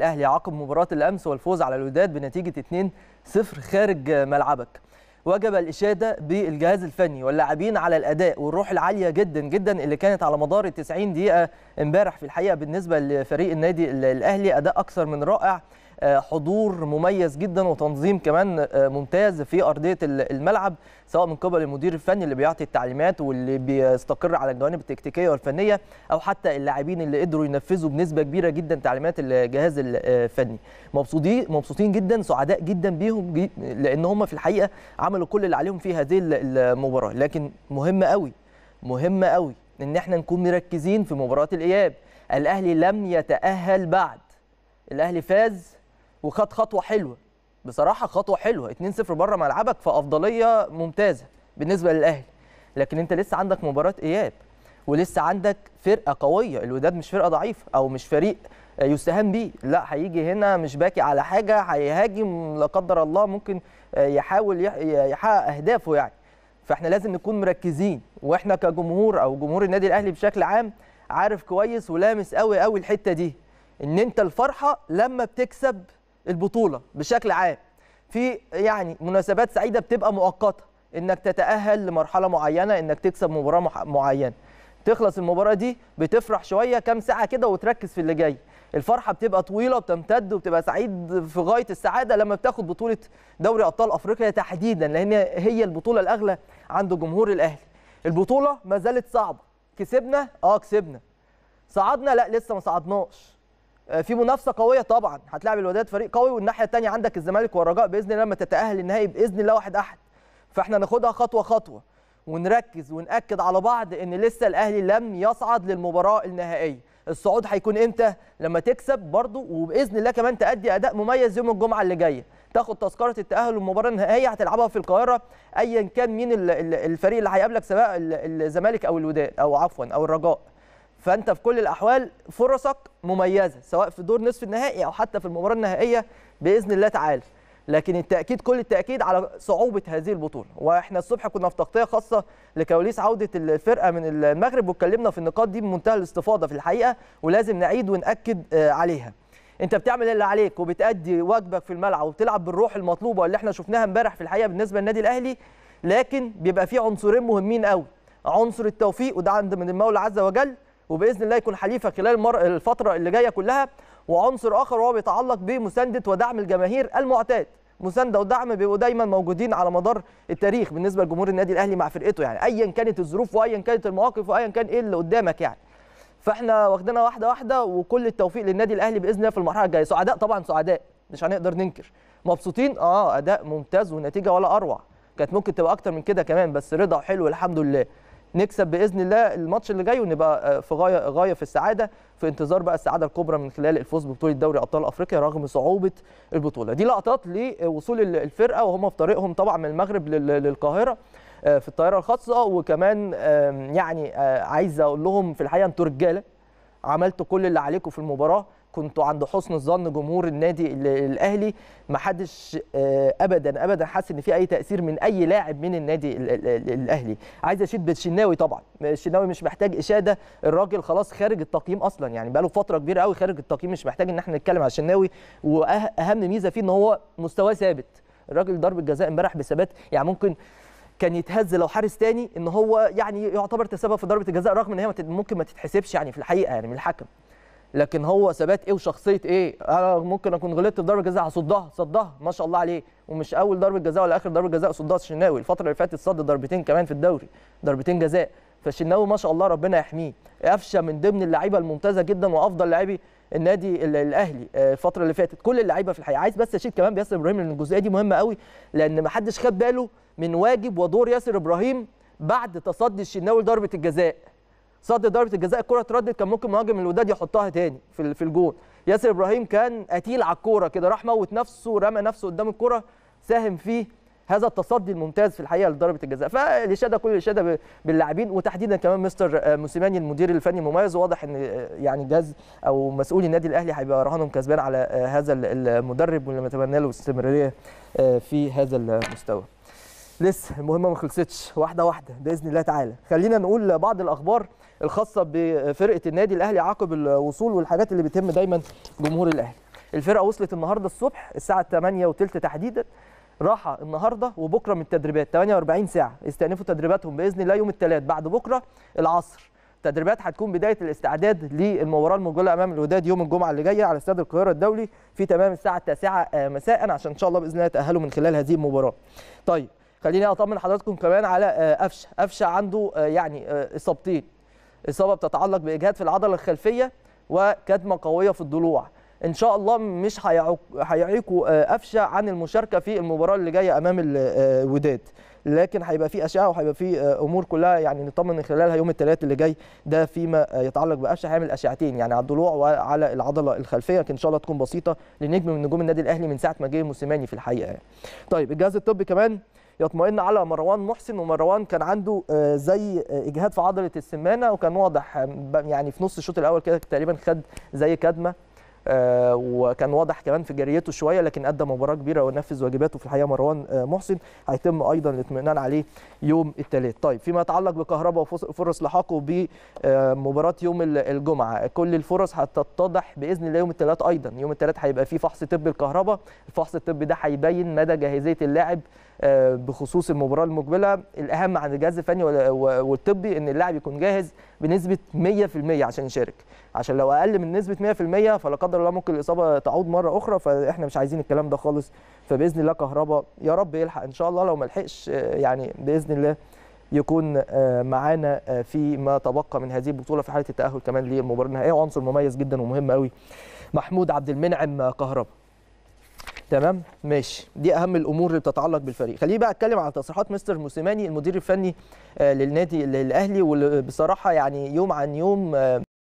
الاهلي عقب مباراه الامس والفوز على الوداد بنتيجه 2-0 خارج ملعبك وجب الإشادة بالجهاز الفني واللاعبين على الأداء والروح العالية جدا جدا اللي كانت على مدار ال 90 دقيقة امبارح في الحقيقة بالنسبة لفريق النادي الأهلي أداء أكثر من رائع آه، حضور مميز جدا وتنظيم كمان آه، ممتاز في ارضيه الملعب سواء من قبل المدير الفني اللي بيعطي التعليمات واللي بيستقر على الجوانب التكتيكيه والفنيه او حتى اللاعبين اللي قدروا ينفذوا بنسبه كبيره جدا تعليمات الجهاز آه، الفني مبسوطين مبسوطين جدا سعداء جدا بيهم لان هم في الحقيقه عملوا كل اللي عليهم في هذه المباراه لكن مهم قوي مهم قوي ان احنا نكون مركزين في مباراه الاياب الاهلي لم يتاهل بعد الاهلي فاز وخد خطوه حلوه بصراحه خطوه حلوه 2-0 بره ملعبك فافضليه ممتازه بالنسبه للاهلي لكن انت لسه عندك مباراه اياب ولسه عندك فرقه قويه الوداد مش فرقه ضعيفه او مش فريق يستهان بيه لا هيجي هنا مش باكي على حاجه هيهاجم لا قدر الله ممكن يحاول يحقق اهدافه يعني فاحنا لازم نكون مركزين واحنا كجمهور او جمهور النادي الاهلي بشكل عام عارف كويس ولامس قوي قوي الحته دي ان انت الفرحه لما بتكسب البطوله بشكل عام في يعني مناسبات سعيده بتبقى مؤقته انك تتاهل لمرحله معينه انك تكسب مباراه معينه تخلص المباراه دي بتفرح شويه كام ساعه كده وتركز في اللي جاي الفرحه بتبقى طويله وبتمتد وبتبقى سعيد في غايه السعاده لما بتاخد بطوله دوري ابطال افريقيا تحديدا لان هي البطوله الاغلى عند جمهور الاهلي البطوله ما زالت صعبه كسبنا اه كسبنا صعدنا لا لسه ما صعدناش آه، في منافسه قويه طبعا هتلاعب الوداد فريق قوي والناحيه الثانيه عندك الزمالك والرجاء باذن الله لما تتاهل النهائي باذن الله واحد احد فاحنا ناخدها خطوه خطوه ونركز وناكد على بعض ان لسه الاهلي لم يصعد للمباراه النهائيه الصعود هيكون امتى لما تكسب برضه وباذن الله كمان تادي اداء مميز يوم الجمعه اللي جايه تاخد تذكره التاهل للمباراه النهائيه هتلعبها في القاهره ايا كان مين الفريق اللي هيقابلك سواء الزمالك او الوداد او عفوا او الرجاء فانت في كل الاحوال فرصك مميزه سواء في دور نصف النهائي او حتى في المباراه النهائيه باذن الله تعالى لكن التاكيد كل التاكيد على صعوبه هذه البطوله واحنا الصبح كنا في تغطيه خاصه لكواليس عوده الفرقه من المغرب واتكلمنا في النقاط دي بمنتهى الاستفاضه في الحقيقه ولازم نعيد وناكد آه، عليها انت بتعمل إيه اللي عليك وبتادي واجبك في الملعب وبتلعب بالروح المطلوبه اللي احنا شفناها امبارح في الحقيقه بالنسبه للنادي الاهلي لكن بيبقى في عنصرين مهمين قوي عنصر التوفيق وده عند من المولى عز وجل وباذن الله يكون حليفه خلال الفتره اللي جايه كلها وعنصر اخر وهو بيتعلق بمسانده ودعم الجماهير المعتاد مسانده ودعم بيبقوا دايما موجودين على مدار التاريخ بالنسبه لجمهور النادي الاهلي مع فرقته يعني ايا كانت الظروف وايا كانت المواقف وايا كان ايه اللي قدامك يعني فاحنا واخدينها واحده واحده وكل التوفيق للنادي الاهلي باذن الله في المرحله الجايه سعداء طبعا سعداء مش هنقدر ننكر مبسوطين اه اداء ممتاز ونتيجه ولا اروع كانت ممكن تبقى اكتر من كده كمان بس رضا وحلو الحمد لله نكسب باذن الله الماتش اللي جاي ونبقى آه، في غايه غايه في السعاده في انتظار بقى السعاده الكبرى من خلال الفوز ببطوله دوري ابطال افريقيا رغم صعوبه البطوله دي لقطات لوصول الفرقه وهم في طريقهم طبعا من المغرب للقاهره آه، في الطائره الخاصه وكمان يعني آه، عايز اقول لهم في الحقيقه انتوا رجاله عملتوا كل اللي عليكم في المباراه كنتوا عند حسن الظن جمهور النادي الاهلي ما حدش آه، ابدا ابدا حس ان في اي تاثير من اي لاعب من النادي الاهلي عايز اشيد بالشناوي طبعا الشناوي مش محتاج اشاده الراجل خلاص خارج التقييم اصلا يعني بقاله فتره كبيره قوي خارج التقييم مش محتاج ان احنا نتكلم على الشناوي واهم ميزه فيه ان هو مستواه ثابت الراجل ضرب الجزاء امبارح بثبات يعني ممكن كان يتهز لو حارس تاني ان هو يعني يعتبر تسبب في ضربه الجزاء رغم ان هي ممكن ما تتحسبش يعني في الحقيقه يعني من الحكم لكن هو ثبات ايه وشخصيه ايه انا ممكن اكون غلطت في ضربه جزاء هصدها صدها ما شاء الله عليه ومش اول ضربه جزاء ولا اخر ضربه جزاء صدها الشناوي الفتره اللي فاتت صد ضربتين كمان في الدوري ضربتين جزاء فالشناوي ما شاء الله ربنا يحميه قفشه من ضمن اللعيبه الممتازه جدا وافضل لاعبي النادي الاهلي آه، الفتره اللي فاتت كل اللعيبه في الحقيقه عايز بس اشيد كمان بياسر ابراهيم لان الجزئيه دي مهمه قوي لان ما حدش خد باله من واجب ودور ياسر ابراهيم بعد تصدي الشناوي لضربه الجزاء صد ضربه الجزاء الكره اتردت كان ممكن مهاجم الوداد يحطها تاني في في الجون ياسر ابراهيم كان قتيل على الكوره كده راح موت نفسه رمى نفسه قدام الكوره ساهم فيه هذا التصدي الممتاز في الحقيقه لضربه الجزاء فالاشاده كل الاشاده باللاعبين وتحديدا كمان مستر موسيماني المدير الفني المميز واضح ان يعني جاز او مسؤول النادي الاهلي هيبقى رهانهم كسبان على هذا المدرب واللي متمنى له استمراريه في هذا المستوى لسه المهمه ما خلصتش واحده واحده باذن الله تعالى خلينا نقول بعض الاخبار الخاصه بفرقه النادي الاهلي عقب الوصول والحاجات اللي بتهم دايما جمهور الاهلي الفرقه وصلت النهارده الصبح الساعه 8 وثلث تحديدا راحه النهارده وبكره من التدريبات 48 ساعه استأنفوا تدريباتهم باذن الله يوم الثلاث بعد بكره العصر التدريبات هتكون بدايه الاستعداد للمباراه المجله امام الوداد يوم الجمعه اللي جايه على استاد القاهره الدولي في تمام الساعه 9 آه، مساء عشان ان شاء الله باذن الله يتاهلوا من خلال هذه المباراه طيب خليني اطمن حضراتكم كمان على آه، قفشه قفشه عنده آه، يعني آه، اصابتين اصابه بتتعلق باجهاد في العضله الخلفيه وكتمه قويه في الضلوع ان شاء الله مش هيعيقوا قفشه عن المشاركه في المباراه اللي جايه امام الوداد لكن هيبقى في اشعه وهيبقى في امور كلها يعني نطمن من خلالها يوم الثلاث اللي جاي ده فيما يتعلق بقفشه هيعمل اشعتين يعني على الضلوع وعلى العضله الخلفيه لكن ان شاء الله تكون بسيطه لنجم من نجوم النادي الاهلي من ساعه ما جه موسيماني في الحقيقه يعني. طيب الجهاز الطبي كمان يطمئن على مروان محسن ومروان كان عنده آه، زي آه، اجهاد في عضله السمانه وكان واضح آه، يعني في نص الشوط الاول كده تقريبا خد زي كدمه آه، وكان واضح كمان في جريته شويه لكن قدم مباراه كبيره ونفذ واجباته في الحقيقه مروان آه، محسن هيتم ايضا الاطمئنان عليه يوم الثلاث طيب فيما يتعلق بكهرباء وفرص لحاقه بمباراه آه، يوم الجمعه كل الفرص هتتضح باذن الله يوم الثلاث ايضا يوم الثلاث هيبقى فيه فحص طبي الكهرباء الفحص الطبي ده هيبين مدى جاهزيه اللاعب بخصوص المباراه المقبله الاهم عن الجهاز الفني والطبي ان اللاعب يكون جاهز بنسبه 100% عشان يشارك عشان لو اقل من نسبه 100% فلا قدر الله ممكن الاصابه تعود مره اخرى فاحنا مش عايزين الكلام ده خالص فباذن الله كهربا يا رب يلحق ان شاء الله لو ما لحقش آه، يعني باذن الله يكون آه، معانا آه، في ما تبقى من هذه البطوله في حاله التاهل كمان للمباراه النهائيه وعنصر مميز جدا ومهم قوي محمود عبد المنعم كهربا تمام ماشي دي اهم الامور اللي بتتعلق بالفريق خليني بقى اتكلم على تصريحات مستر موسيماني المدير الفني للنادي الاهلي وبصراحه يعني يوم عن يوم